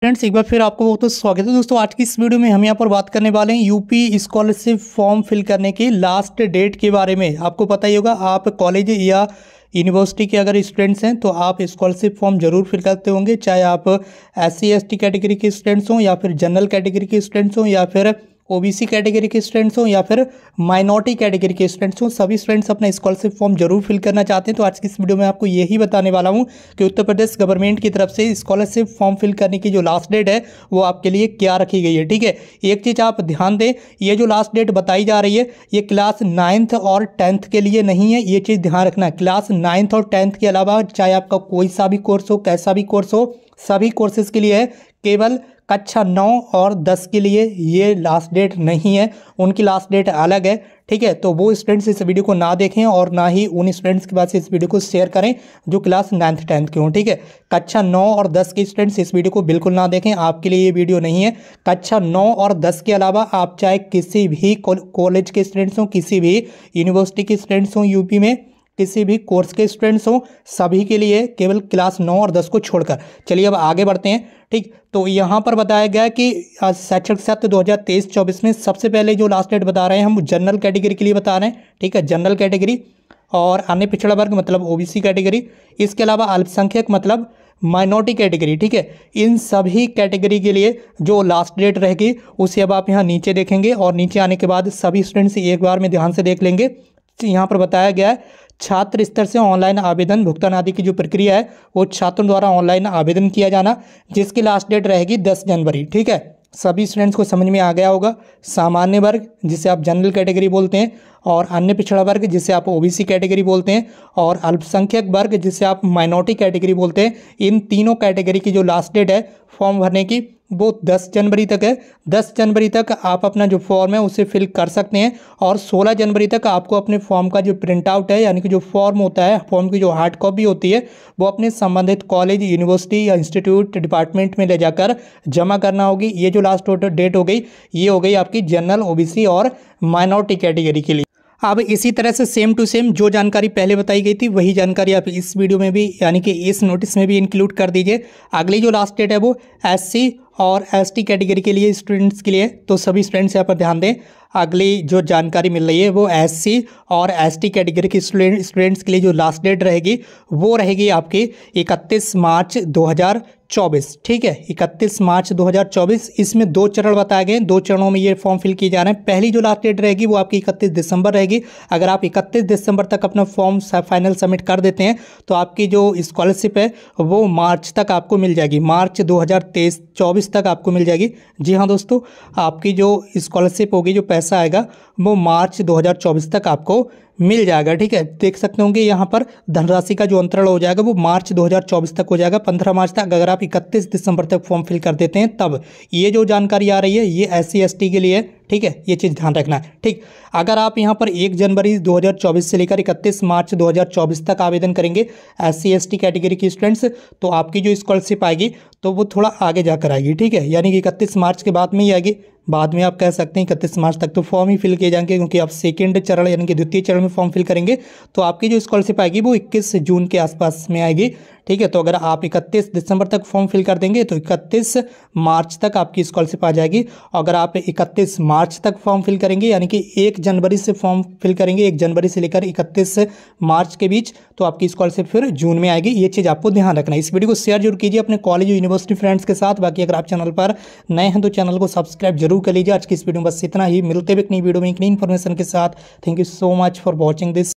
friends एक बार फिर आपको बहुत तो स्वागत है तो दोस्तों आज की इस वीडियो में हम यहाँ पर बात करने वाले हैं यूपी स्कॉलरशिप फॉर्म फिल करने के लास्ट डेट के बारे में आपको पता ही होगा आप कॉलेज या यूनिवर्सिटी के अगर स्टूडेंट्स हैं तो आप स्कॉलरशिप फॉर्म जरूर फिल करते होंगे चाहे आप एस सी कैटेगरी के स्टूडेंट्स हों या फिर जनरल कैटेगरी के स्टूडेंट्स हों या फिर ओबीसी कैटेगरी के स्टूडेंट्स हों या फिर माइनॉरिटी कैटेगरी के स्टूडेंट्स हों सभी स्टूडेंट्स अपना स्कॉलरशिप फॉर्म जरूर फिल करना चाहते हैं तो आज की इस वीडियो में आपको यही बताने वाला हूँ कि उत्तर प्रदेश गवर्नमेंट की तरफ से स्कॉलरशिप फॉर्म फिल करने की जो लास्ट डेट है वो आपके लिए क्या रखी गई है ठीक है एक चीज़ आप ध्यान दें ये जो लास्ट डेट बताई जा रही है ये क्लास नाइन्थ और टेंथ के लिए नहीं है ये चीज़ ध्यान रखना है क्लास नाइन्थ और टेंथ के अलावा चाहे आपका कोई सा भी कोर्स हो कैसा भी कोर्स हो सभी कोर्सेज के लिए है केवल कक्षा नौ और दस के लिए ये लास्ट डेट नहीं है उनकी लास्ट डेट अलग है ठीक है तो वो स्टूडेंट्स इस वीडियो को ना देखें और ना ही उन स्टूडेंट्स के पास इस वीडियो को शेयर करें जो क्लास नाइन्थ टेंथ के हों ठीक है कक्षा नौ और दस के स्टूडेंट्स इस वीडियो को बिल्कुल ना देखें आपके लिए ये वीडियो नहीं है कक्षा नौ और दस के अलावा आप चाहे किसी भी कॉलेज के स्टूडेंट्स हों किसी भी यूनिवर्सिटी के स्टूडेंट्स हों यूपी में किसी भी कोर्स के स्टूडेंट्स हों सभी के लिए केवल क्लास नौ और दस को छोड़कर चलिए अब आगे बढ़ते हैं ठीक तो यहाँ पर बताया गया कि शैक्षणिक सत्र तेईस चौबीस में सबसे पहले जो लास्ट डेट बता रहे हैं हम जनरल कैटेगरी के लिए बता रहे हैं ठीक है जनरल कैटेगरी और अन्य पिछड़ा वर्ग मतलब ओबीसी कैटेगरी इसके अलावा अल्पसंख्यक मतलब माइनॉरिटी कैटेगरी ठीक है इन सभी कैटेगरी के लिए जो लास्ट डेट रहेगी उसे अब आप यहाँ नीचे देखेंगे और नीचे आने के बाद सभी स्टूडेंट्स एक बार में ध्यान से देख लेंगे यहाँ पर बताया गया है छात्र स्तर से ऑनलाइन आवेदन भुगतान आदि की जो प्रक्रिया है वो छात्रों द्वारा ऑनलाइन आवेदन किया जाना जिसकी लास्ट डेट रहेगी दस जनवरी ठीक है सभी स्टूडेंट्स को समझ में आ गया होगा सामान्य वर्ग जिसे आप जनरल कैटेगरी बोलते हैं और अन्य पिछड़ा वर्ग जिसे आप ओबीसी कैटेगरी बोलते हैं और अल्पसंख्यक वर्ग जिसे आप माइनॉरिटी कैटेगरी बोलते हैं इन तीनों कैटेगरी की जो लास्ट डेट है फॉर्म भरने की वो 10 जनवरी तक है 10 जनवरी तक आप अपना जो फॉर्म है उसे फिल कर सकते हैं और 16 जनवरी तक आपको अपने फॉर्म का जो प्रिंट आउट है यानी कि जो फॉर्म होता है फॉर्म की जो हार्ड कॉपी होती है वो अपने संबंधित कॉलेज यूनिवर्सिटी या इंस्टीट्यूट डिपार्टमेंट में ले जाकर जमा करना होगी ये जो लास्ट डेट हो गई ये हो गई आपकी जनरल ओ और माइनॉरिटी कैटेगरी के लिए अब इसी तरह से सेम टू सेम जो जानकारी पहले बताई गई थी वही जानकारी आप इस वीडियो में भी यानी कि इस नोटिस में भी इंक्लूड कर दीजिए अगली जो लास्ट डेट है वो एस और एसटी कैटेगरी के लिए स्टूडेंट्स के लिए तो सभी स्टूडेंट्स यहाँ पर ध्यान दें अगली जो जानकारी मिल रही है वो एससी और एसटी कैटेगरी के स्टूडेंट्स के लिए जो लास्ट डेट रहेगी वो रहेगी आपकी इकतीस मार्च 2024 ठीक है 31 मार्च 2024 इसमें दो चरण बताए गए दो चरणों में ये फॉर्म फिल किए जा रहे हैं पहली जो लास्ट डेट रहेगी वो आपकी 31 दिसंबर रहेगी अगर आप 31 दिसंबर तक अपना फॉर्म फाइनल सबमिट कर देते हैं तो आपकी जो स्कॉलरशिप है वो मार्च तक आपको मिल जाएगी मार्च दो हज़ार तक आपको मिल जाएगी जी हाँ दोस्तों आपकी जो स्कॉलरशिप होगी जो पैसा आएगा वो मार्च 2024 तक आपको मिल जाएगा ठीक है देख सकते होंगे यहाँ पर धनराशि का जो अंतरण हो जाएगा वो मार्च 2024 तक हो जाएगा 15 मार्च तक अगर आप 31 दिसंबर तक फॉर्म फिल कर देते हैं तब ये जो जानकारी आ रही है ये एस सी के लिए ठीक है ये चीज़ ध्यान रखना है ठीक अगर आप यहाँ पर 1 जनवरी 2024 से लेकर 31 मार्च 2024 तक आवेदन करेंगे एस सी कैटेगरी के स्टूडेंट्स तो आपकी जो स्कॉलरशिप आएगी तो वो थोड़ा आगे जाकर आएगी ठीक है यानी कि इकतीस मार्च के बाद में ही आएगी बाद में आप कह सकते हैं इकतीस मार्च तक तो फॉर्म ही फिल किए जाएंगे क्योंकि आप सेकेंड चरण यानी कि द्वितीय चरण में फॉर्म फिल करेंगे तो आपकी जो स्कॉलरशिप आएगी वो 21 जून के आसपास में आएगी ठीक है तो अगर आप 31 दिसंबर तक फॉर्म फिल कर देंगे तो 31 मार्च तक आपकी स्कॉलरशिप आ जाएगी अगर आप इकतीस मार्च तक फॉर्म फिल करेंगे यानी कि एक जनवरी से फॉर्म फिल करेंगे एक जनवरी से लेकर इकतीस मार्च के बीच तो आपकी स्कॉलरशिप फिर जून में आएगी ये चीज़ आपको ध्यान रखना इस वीडियो को शेयर जरूर कीजिए अपने कॉलेज यूनिवर्स यूनिवर्सिटी फ्रेंड्स के साथ बाकी अगर आप चैनल पर नए हैं तो चैनल को सब्सक्राइब जरूर कर लीजिए आज की इस वीडियो में बस इतना ही मिलते भी एक नई वीडियो में एक नई इन्फॉर्मेशन के साथ thank you so much for watching this